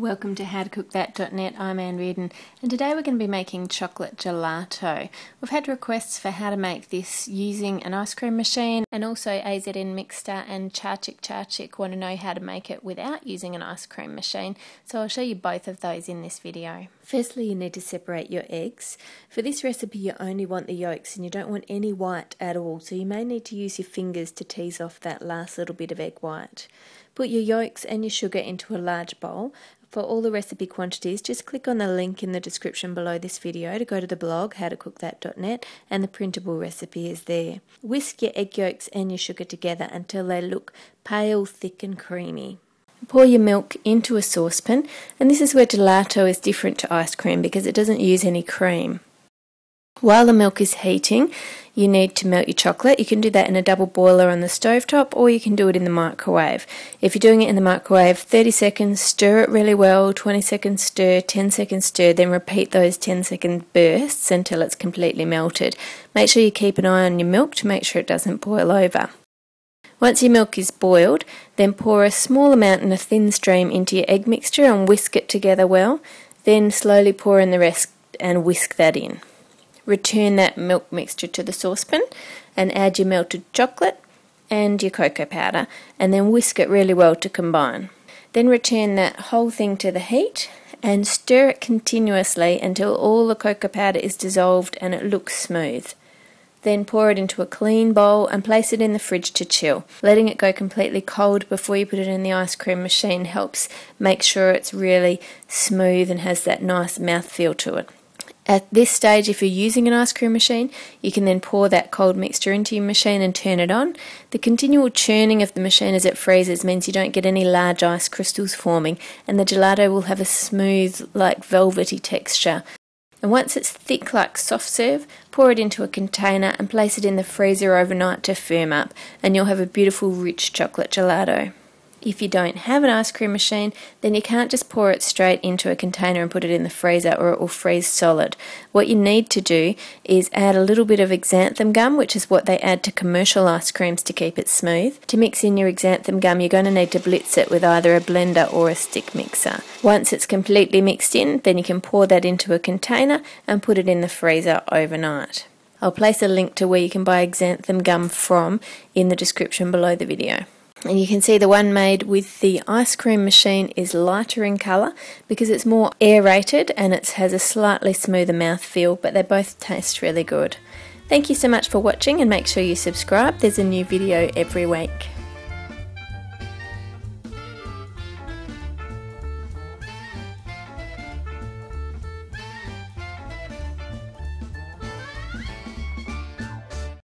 Welcome to howtocookthat.net. I'm Anne Reardon, and today we're going to be making chocolate gelato. We've had requests for how to make this using an ice cream machine, and also AZN Mixstar and Charchik Charchik want to know how to make it without using an ice cream machine, so I'll show you both of those in this video. Firstly, you need to separate your eggs. For this recipe, you only want the yolks and you don't want any white at all, so you may need to use your fingers to tease off that last little bit of egg white. Put your yolks and your sugar into a large bowl. For all the recipe quantities, just click on the link in the description below this video to go to the blog howtocookthat.net and the printable recipe is there. Whisk your egg yolks and your sugar together until they look pale, thick and creamy. Pour your milk into a saucepan, and this is where gelato is different to ice cream because it doesn't use any cream. While the milk is heating, you need to melt your chocolate. You can do that in a double boiler on the stove top, or you can do it in the microwave. If you're doing it in the microwave, 30 seconds, stir it really well, 20 seconds stir, 10 seconds stir, then repeat those 10 second bursts until it's completely melted. Make sure you keep an eye on your milk to make sure it doesn't boil over. Once your milk is boiled, then pour a small amount in a thin stream into your egg mixture and whisk it together well. Then slowly pour in the rest and whisk that in. Return that milk mixture to the saucepan and add your melted chocolate and your cocoa powder and then whisk it really well to combine. Then return that whole thing to the heat and stir it continuously until all the cocoa powder is dissolved and it looks smooth. Then pour it into a clean bowl and place it in the fridge to chill. Letting it go completely cold before you put it in the ice cream machine helps make sure it's really smooth and has that nice mouth feel to it. At this stage, if you're using an ice cream machine, you can then pour that cold mixture into your machine and turn it on. The continual churning of the machine as it freezes means you don't get any large ice crystals forming, and the gelato will have a smooth, like velvety texture and once it's thick like soft serve, pour it into a container and place it in the freezer overnight to firm up, and you'll have a beautiful rich chocolate gelato. If you don't have an ice cream machine, then you can't just pour it straight into a container and put it in the freezer or it will freeze solid. What you need to do is add a little bit of xanthan gum, which is what they add to commercial ice creams to keep it smooth. To mix in your xanthan gum, you're going to need to blitz it with either a blender or a stick mixer. Once it's completely mixed in, then you can pour that into a container and put it in the freezer overnight. I'll place a link to where you can buy xanthan gum from in the description below the video. And you can see the one made with the ice cream machine is lighter in colour because it's more aerated and it has a slightly smoother mouth feel, but they both taste really good. Thank you so much for watching and make sure you subscribe. There's a new video every week.